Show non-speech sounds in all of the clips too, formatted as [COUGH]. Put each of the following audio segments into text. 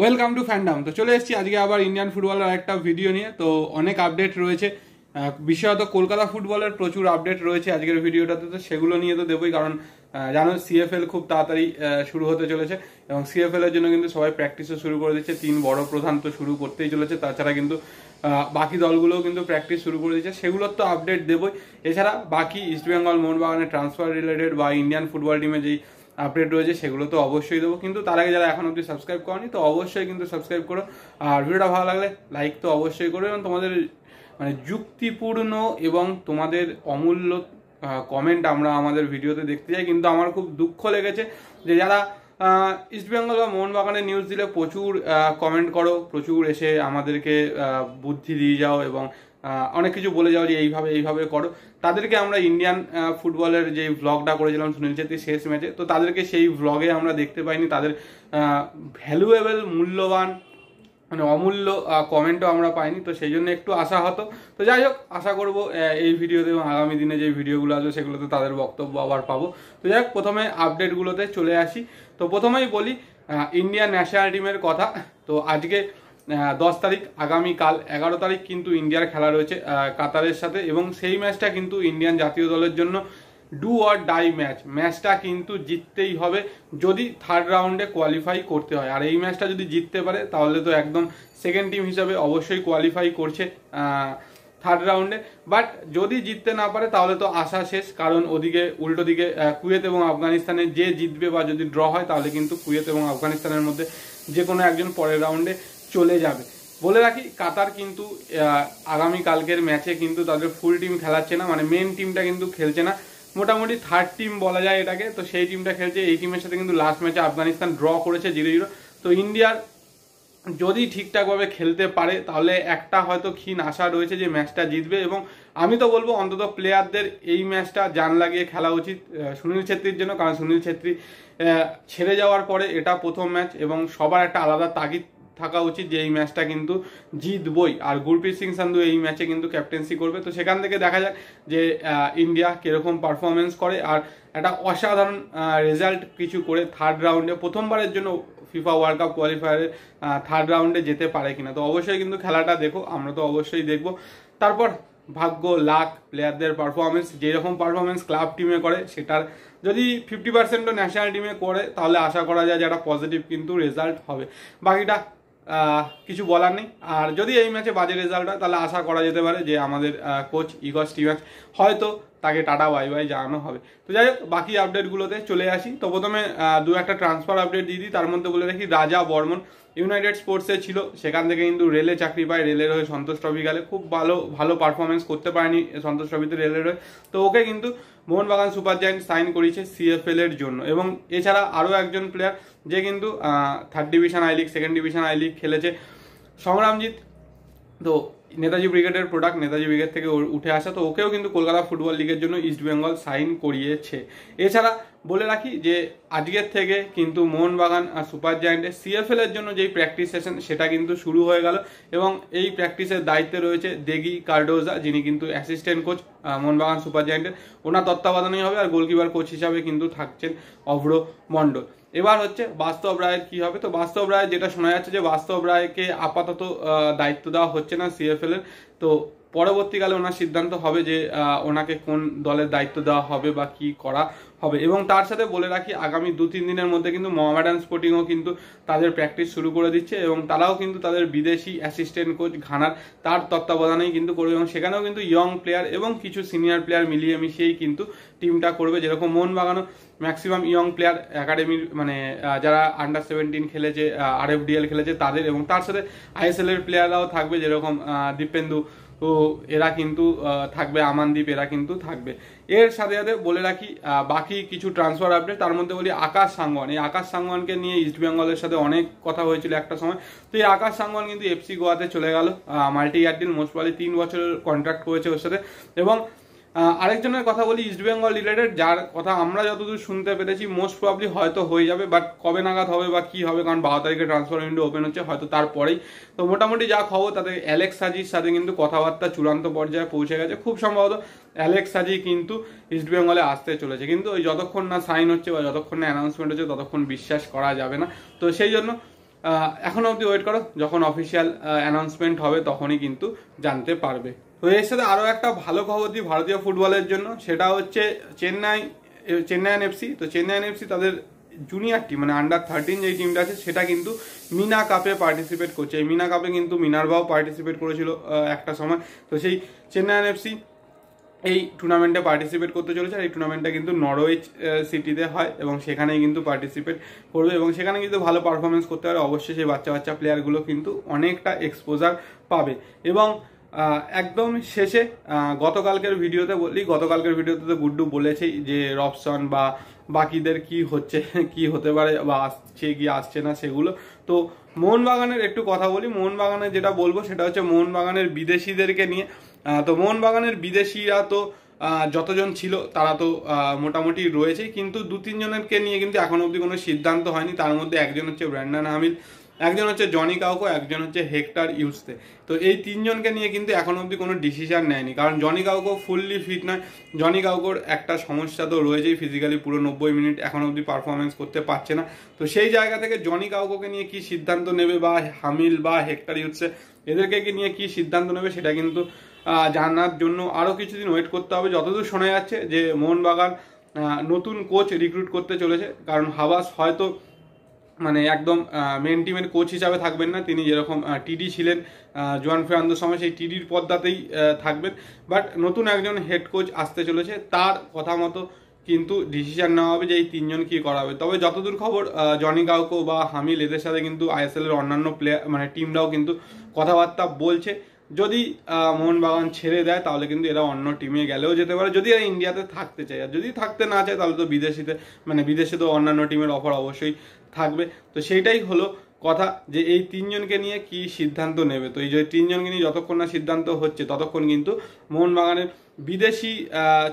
welcome to fandom তো চলে এসেছি আজকে আবার ইন্ডিয়ান ফুটবলের একটা ভিডিও নিয়ে তো অনেক আপডেট রয়েছে বিশেষত কলকাতা ফুটবলের প্রচুর আপডেট রয়েছে আজকের ভিডিওটাতে তো সেগুলো নিয়ে তো দেবই কারণ জানো সিএফএল খুব তাড়াতাড়ি শুরু হতে চলেছে এবং সিএফএল এর জন্য কিন্তু সবাই প্র্যাকটিসও শুরু করে দিচ্ছে তিন বড় প্রধান তো শুরু করতেই চলেছে তাছাড়া কিন্তু বাকি দলগুলোও কিন্তু প্র্যাকটিস শুরু করে দিচ্ছে সেগুলোর তো আপডেট দেবই এছাড়া বাকি ইস্টবেঙ্গল মোহনবাগানের ট্রান্সফার রিলেটেড বা ইন্ডিয়ান ফুটবল টিমে যেই আপডেট রয়েছে সেগুলো তো অবশ্যই দেবো কিন্তু তার আগে যারা এখন অব্দি সাবস্ক্রাইব করনি তো অবশ্যই কিন্তু সাবস্ক্রাইব করো আর ভিডিওটা ভালো লাগলে লাইক তো অবশ্যই করো এবং তোমাদের মানে যুক্তিপূর্ণ এবং তোমাদের অমূল্য কমেন্ট আমরা আমাদের ভিডিওতে দেখতে চাই কিন্তু আমার খুব দুঃখ লেগেছে যে যারা ইস্টবেঙ্গল বা মোহনবাগানের নিউজ দিলে প্রচুর কমেন্ট করো প্রচুর এসে আমাদেরকে বুদ্ধি দিয়ে যাও এবং অনেক কিছু বলে যাও যে এইভাবে এইভাবে করো তাদেরকে আমরা ইন্ডিয়ান ফুটবলের যে ভ্লগটা করেছিলাম সুনীল ছেত্রী শেষ ম্যাচে তো তাদেরকে সেই ভ্লগে আমরা দেখতে পাইনি তাদের ভ্যালুয়েবল মূল্যবান মানে অমূল্য কমেন্টও আমরা পাইনি তো সেই জন্য একটু আশা হতো তো যাই হোক আশা করবো এই ভিডিওতে এবং আগামী দিনে যে ভিডিওগুলো আছে সেগুলোতে তাদের বক্তব্য আবার পাবো তো যাই হোক প্রথমে আপডেটগুলোতে চলে আসি তো প্রথমেই বলি ইন্ডিয়ান ন্যাশনাল টিমের কথা তো আজকে দশ তারিখ আগামীকাল এগারো তারিখ কিন্তু ইন্ডিয়ার খেলা রয়েছে কাতারের সাথে এবং সেই ম্যাচটা কিন্তু ইন্ডিয়ান জাতীয় দলের জন্য ডু অর ডাই ম্যাচ ম্যাচটা কিন্তু জিততেই হবে যদি থার্ড রাউন্ডে কোয়ালিফাই করতে হয় আর এই ম্যাচটা যদি জিততে পারে তাহলে তো একদম সেকেন্ড টিম হিসাবে অবশ্যই কোয়ালিফাই করছে থার্ড রাউন্ডে বাট যদি জিততে না পারে তাহলে তো আশা শেষ কারণ ওদিকে উল্টো দিকে কুয়েত এবং আফগানিস্তানে যে জিতবে বা যদি ড্র হয় তাহলে কিন্তু কুয়েত এবং আফগানিস্তানের মধ্যে যে কোনো একজন পরের রাউন্ডে চলে যাবে বলে রাখি কাতার কিন্তু আগামী কালকের ম্যাচে কিন্তু তাদের ফুল টিম খেলাচ্ছে না মানে মেন টিমটা কিন্তু খেলছে না মোটামুটি থার্ড টিম বলা যায় এটাকে তো সেই টিমটা খেলছে এই টিমের সাথে কিন্তু লাস্ট ম্যাচে আফগানিস্তান ড্র করেছে জিরো জিরো তো ইন্ডিয়ার যদি ঠিকঠাকভাবে খেলতে পারে তাহলে একটা হয়তো ক্ষীণ আশা রয়েছে যে ম্যাচটা জিতবে এবং আমি তো বলবো অন্তত প্লেয়ারদের এই ম্যাচটা জান লাগিয়ে খেলা উচিত সুনীল ছেত্রীর জন্য কারণ সুনীল ছেত্রী ছেড়ে যাওয়ার পরে এটা প্রথম ম্যাচ এবং সবার একটা আলাদা তাগিদ থাকা উচিত যে এই ম্যাচটা কিন্তু জিতবই আর গুরপ্রীত সিং সান্ধু এই ম্যাচে কিন্তু ক্যাপ্টেন্সি করবে তো সেখান থেকে দেখা যাক যে ইন্ডিয়া কীরকম পারফরমেন্স করে আর একটা অসাধারণ রেজাল্ট কিছু করে থার্ড রাউন্ডে প্রথমবারের জন্য ফিফা ওয়ার্ল্ড কাপ কোয়ালিফায়ারের থার্ড রাউন্ডে যেতে পারে কিনা তো অবশ্যই কিন্তু খেলাটা দেখো আমরা তো অবশ্যই দেখব তারপর ভাগ্য লাখ প্লেয়ারদের পারফরমেন্স যেরকম পারফরমেন্স ক্লাব টিমে করে সেটার যদি ফিফটি পার্সেন্টও ন্যাশনাল টিমে করে তাহলে আশা করা যায় যে একটা পজিটিভ কিন্তু রেজাল্ট হবে বাকিটা কিছু বলার নেই আর যদি এই ম্যাচে বাজে রেজাল্ট হয় তাহলে আশা করা যেতে পারে যে আমাদের কোচ ইগস টিভাক্স হয়তো তাকে টাটা বাই বাই জানানো হবে তো যাই হোক বাকি আপডেটগুলোতে চলে আসি তো প্রথমে দু একটা ট্রান্সফার আপডেট দিয়ে দিই তার মধ্যে বলে রাখি রাজা বর্মন ইউনাইটেড স্পোর্টসে ছিল সেখান থেকে কিন্তু রেলে চাকরি পায় রেলের হয়ে সন্তোষ ট্রফি গেলে খুব ভালো ভালো পারফরমেন্স করতে পারেনি সন্তোষ ট্রফিতে রেলের হয়ে তো ওকে কিন্তু মোহনবাগান সুপার জায়েন্ট সাইন করেছে সিএফএল এর জন্য এবং এছাড়া আরও একজন প্লেয়ার যে কিন্তু third division I League second division I League খেলেছে সংগ্রামজিৎ তো নেতাজি ব্রিগেডের প্রোডাক্ট নেতাজি ব্রিগেড থেকে উঠে আসা তো ওকেও কিন্তু কলকাতা ফুটবল লিগের জন্য ইস্ট বেঙ্গল সাইন করিয়েছে এছাড়া বলে রাখি যে আজকের থেকে কিন্তু মোহনবাগান আর সুপার জায়েন্টের সিএফএল এর জন্য যেই প্র্যাকটিস সেশন সেটা কিন্তু শুরু হয়ে গেল এবং এই প্র্যাকটিসের দায়িত্বে রয়েছে দেগি কার্ডোজা যিনি কিন্তু অ্যাসিস্ট্যান্ট কোচ মোহনবাগান সুপার জায়েন্টের ওনার তত্ত্বাবধানেই হবে আর গোলকিপার কোচ হিসাবে কিন্তু থাকছেন অভ্র মণ্ডল এবার হচ্ছে বাস্তব রায়ের কি হবে তো বাস্তব রায় যেটা শোনা যাচ্ছে যে বাস্তব রায়কে আপাতত দায়িত্ব দেওয়া হচ্ছে না সিএফএল এর তো পরবর্তীকালে ওনার সিদ্ধান্ত হবে যে ওনাকে কোন দলের দায়িত্ব দেওয়া হবে বা কি করা হবে এবং তার সাথে বলে রাখি আগামী দু তিন দিনের মধ্যে কিন্তু মহামেডান স্পোর্টিংও কিন্তু তাদের প্র্যাকটিস শুরু করে দিচ্ছে এবং তারাও কিন্তু তাদের বিদেশি অ্যাসিস্ট্যান্ট কোচ ঘানার তার তত্ত্বাবধানেই কিন্তু করবে এবং সেখানেও কিন্তু ইয়ং প্লেয়ার এবং কিছু সিনিয়র প্লেয়ার মিলিয়ে মিশিয়েই কিন্তু টিমটা করবে যেরকম মন বাগানো ম্যাক্সিমাম ইয়ং প্লেয়ার একাডেমির মানে যারা আন্ডার সেভেন্টিন খেলেছে আর এফ ডিএল খেলেছে তাদের এবং তার সাথে আইএসএল এর প্লেয়াররাও থাকবে যেরকম দীপেন্দু তো এরা কিন্তু থাকবে আমানদ্বীপ এরা কিন্তু থাকবে এর সাথে সাথে বলে রাখি বাকি কিছু ট্রান্সফার আপডেট তার মধ্যে বলি আকাশ সাংওয়ান এই আকাশ সাংওয়ানকে নিয়ে ইস্ট বেঙ্গলের সাথে অনেক কথা হয়েছিল একটা সময় তো এই আকাশ সাংওয়ান কিন্তু এফসি গোয়াতে চলে গেল মাল্টি ইয়ার ডিল তিন বছরের কন্ট্রাক্ট হয়েছে ওর সাথে এবং আরেকজনের কথা বলি ইস্ট বেঙ্গল রিলেটেড যার কথা আমরা যতদূর শুনতে পেরেছি মোস্ট প্রবলি হয়তো হয়ে যাবে বাট কবে নাগাদ হবে বা কি হবে কারণ বারো তারিখে ট্রান্সফার উইন্ডো ওপেন হচ্ছে হয়তো তারপরেই তো মোটামুটি যা খবর তাতে অ্যালেক্স সাজির সাথে কিন্তু কথাবার্তা চূড়ান্ত পর্যায়ে পৌঁছে গেছে খুব সম্ভবত অ্যালেক্স সাজি কিন্তু ইস্ট বেঙ্গলে আসতে চলেছে কিন্তু ওই যতক্ষণ না সাইন হচ্ছে বা যতক্ষণ না অ্যানাউন্সমেন্ট হচ্ছে ততক্ষণ বিশ্বাস করা যাবে না তো সেই জন্য এখনও অবধি ওয়েট করো যখন অফিসিয়াল অ্যানাউন্সমেন্ট হবে তখনই কিন্তু জানতে পারবে তো এর সাথে আরও একটা ভালো খবর দিই ভারতীয় ফুটবলের জন্য সেটা হচ্ছে চেন্নাই চেন্নাইয়ান এফসি তো চেন্নাইয়ান এফসি তাদের জুনিয়র টিম মানে আন্ডার থার্টিন যে টিমটা আছে সেটা কিন্তু মিনা কাপে পার্টিসিপেট করছে এই মিনা কাপে কিন্তু মিনারবাও পার্টিসিপেট করেছিল একটা সময় তো সেই চেন্নাইয়ান এফসি এই টুর্নামেন্টে পার্টিসিপেট করতে চলেছে আর এই টুর্নামেন্টটা কিন্তু নরওয়েজ সিটিতে হয় এবং সেখানেই কিন্তু পার্টিসিপেট করবে এবং সেখানে কিন্তু ভালো পারফরমেন্স করতে পারে অবশ্যই সেই বাচ্চা বাচ্চা প্লেয়ারগুলো কিন্তু অনেকটা এক্সপোজার পাবে এবং একদম শেষে গতকালকের ভিডিওতে বলি গতকালকের ভিডিওতে তো গুড্ডু বলেছেই যে রপসন বা বাকিদের কি হচ্ছে [LAUGHS] কি হতে পারে বা আসছে কি আসছে না সেগুলো তো মোহনবাগানের একটু কথা বলি মোহনবাগানের যেটা বলবো সেটা হচ্ছে মোহনবাগানের বিদেশিদেরকে নিয়ে তো মোহনবাগানের বিদেশিরা তো যতজন ছিল তারা তো মোটামুটি রয়েছে কিন্তু দু তিনজনেরকে নিয়ে কিন্তু এখন অবধি কোনো সিদ্ধান্ত হয়নি তার মধ্যে একজন হচ্ছে ব্র্যান্ডান হামিল একজন হচ্ছে জনি কাউকো একজন হচ্ছে হেক্টার ইউসতে তো এই তিনজনকে নিয়ে কিন্তু এখন অবধি কোনো ডিসিশান নেয়নি কারণ জনি কাউকো ফুললি ফিট নয় জনি কাউকোর একটা সমস্যা তো রয়েছেই ফিজিক্যালি পুরো নব্বই মিনিট এখন অবধি পারফরমেন্স করতে পারছে না তো সেই জায়গা থেকে জনি কাউকোকে নিয়ে কি সিদ্ধান্ত নেবে বা হামিল বা হেক্টার ইউসে এদেরকে কি নিয়ে কি সিদ্ধান্ত নেবে সেটা কিন্তু জানার জন্য আরও কিছুদিন ওয়েট করতে হবে যতদূর শোনা যাচ্ছে যে মোহনবাগান নতুন কোচ রিক্রুট করতে চলেছে কারণ হাবাস হয়তো মানে একদম মেন টিমের কোচ হিসাবে থাকবেন না তিনি যেরকম টিডি ছিলেন জোয়ান ফেরান্দোর সময় সেই টিডির পদ্মাতেই থাকবেন বাট নতুন একজন হেড কোচ আসতে চলেছে তার কথা মতো কিন্তু ডিসিশন নেওয়া হবে যে এই তিনজন কী করাবে তবে যতদূর খবর জনি গাউকো বা হামিল এদের সাথে কিন্তু আইএসএলের অন্যান্য প্লেয়ার মানে টিমরাও কিন্তু কথাবার্তা বলছে যদি মোহনবাগান ছেড়ে দেয় তাহলে কিন্তু এরা অন্য টিমে গেলেও যেতে পারে যদি এরা ইন্ডিয়াতে থাকতে চায় আর যদি থাকতে না চায় তাহলে তো বিদেশিতে মানে বিদেশে তো অন্যান্য টিমের অফার অবশ্যই থাকবে তো সেইটাই হলো কথা যে এই তিনজনকে নিয়ে কি সিদ্ধান্ত নেবে তো এই যে তিনজনকে নিয়ে যতক্ষণ না সিদ্ধান্ত হচ্ছে ততক্ষণ কিন্তু মোহনবাগানের বিদেশি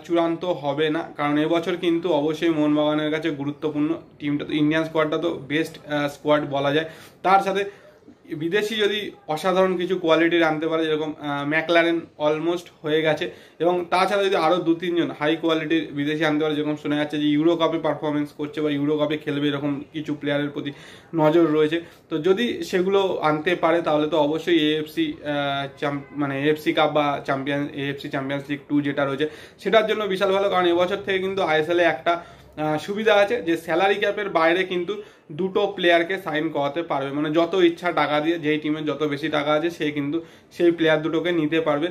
চূড়ান্ত হবে না কারণ এবছর কিন্তু অবশ্যই মোহনবাগানের কাছে গুরুত্বপূর্ণ টিমটা তো ইন্ডিয়ান স্কোয়াডটা তো বেস্ট স্কোয়াড বলা যায় তার সাথে বিদেশি যদি অসাধারণ কিছু কোয়ালিটির আনতে পারে যেরকম ম্যাকলারেন অলমোস্ট হয়ে গেছে এবং তাছাড়া যদি আরও দু তিনজন হাই কোয়ালিটির বিদেশি আনতে পারে যেরকম শোনা যাচ্ছে যে ইউরো কাপে পারফরমেন্স করছে বা ইউরো কাপে খেলবে এরকম কিছু প্লেয়ারের প্রতি নজর রয়েছে তো যদি সেগুলো আনতে পারে তাহলে তো অবশ্যই এএফসি মানে এএফসি কাপ বা champion AFC Champions League two যেটা রয়েছে সেটার জন্য বিশাল ভালো কারণ এবছর থেকে কিন্তু আইএসএলে একটা সুবিধা আছে যে স্যালারি ক্যাপের বাইরে কিন্তু দুটো প্লেয়ারকে সাইন করাতে পারবে মানে যত ইচ্ছা টাকা দিয়ে যেই টিমের যত বেশি টাকা আছে সে কিন্তু সেই প্লেয়ার দুটোকে নিতে পারবে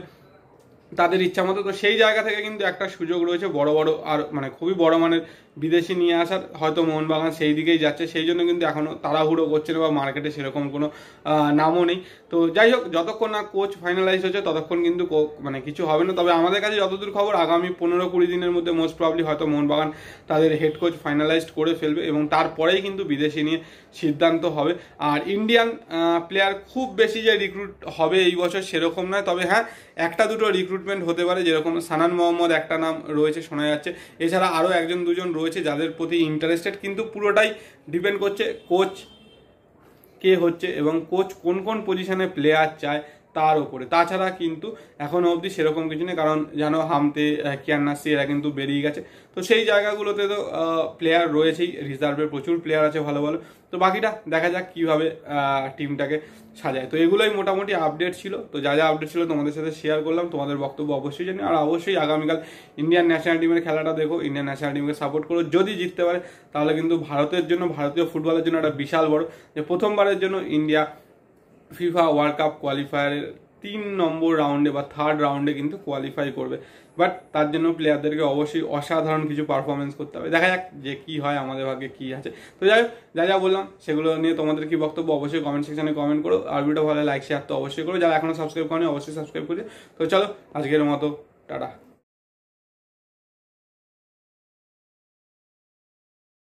তাদের ইচ্ছা মতো তো সেই জায়গা থেকে কিন্তু একটা সুযোগ রয়েছে বড় বড় আর মানে খুবই বড় মানের বিদেশি নিয়ে আসার হয়তো মোহনবাগান সেই দিকেই যাচ্ছে সেই জন্য কিন্তু এখনও তাড়াহুড়ো করছে না বা মার্কেটে সেরকম কোনো নামও নেই তো যাই হোক যতক্ষণ না কোচ ফাইনালাইজ হচ্ছে ততক্ষণ কিন্তু মানে কিছু হবে না তবে আমাদের কাছে যতদূর খবর আগামী পনেরো কুড়ি দিনের মধ্যে মোস্ট প্রবলি হয়তো মোহনবাগান তাদের হেড কোচ ফাইনালাইজড করে ফেলবে এবং তারপরেই কিন্তু বিদেশি নিয়ে সিদ্ধান্ত হবে আর ইন্ডিয়ান প্লেয়ার খুব বেশি যে রিক্রুট হবে এই বছর সেরকম নয় তবে হ্যাঁ একটা দুটো রিক্রুট রিক্রুটমেন্ট হতে পারে যেরকম সানান মোহাম্মদ একটা নাম রয়েছে শোনা যাচ্ছে এছাড়া আরও একজন দুজন রয়েছে যাদের প্রতি ইন্টারেস্টেড কিন্তু পুরোটাই ডিপেন্ড করছে কোচ কে হচ্ছে এবং কোচ কোন কোন পজিশনে প্লেয়ার চায় তার উপরে তাছাড়া কিন্তু এখনও অবধি সেরকম কিছু নেই কারণ জানো হামতে কিয়ান্নাসি এরা কিন্তু বেরিয়ে গেছে তো সেই জায়গাগুলোতে তো প্লেয়ার রয়েছেই রিজার্ভের প্রচুর প্লেয়ার আছে ভালো ভালো তো বাকিটা দেখা যাক কীভাবে টিমটাকে সাজায় তো এগুলোই মোটামুটি আপডেট ছিল তো যা যা আপডেট ছিল তোমাদের সাথে শেয়ার করলাম তোমাদের বক্তব্য অবশ্যই জানি আর অবশ্যই আগামীকাল ইন্ডিয়ান ন্যাশনাল টিমের খেলাটা দেখো ইন্ডিয়ান ন্যাশনাল টিমকে সাপোর্ট করো যদি জিততে পারে তাহলে কিন্তু ভারতের জন্য ভারতীয় ফুটবলের জন্য একটা বিশাল বড় যে প্রথমবারের জন্য ইন্ডিয়া ফিফা ওয়ার্ল্ড কাপ কোয়ালিফায়ারের তিন নম্বর রাউন্ডে বা থার্ড রাউন্ডে কিন্তু কোয়ালিফাই করবে বাট তার জন্য প্লেয়ারদেরকে অবশ্যই অসাধারণ কিছু পারফরমেন্স করতে হবে দেখা যাক যে কি হয় আমাদের ভাগে কি আছে তো যাই যা যা বললাম সেগুলো নিয়ে তোমাদের কি বক্তব্য অবশ্যই কমেন্ট সেকশনে কমেন্ট করো আর ভিডিও ভালো লাইক শেয়ার তো অবশ্যই করো যারা এখনো সাবস্ক্রাইব করেনি অবশ্যই সাবস্ক্রাইব করে তো চলো আজকের মতো টাটা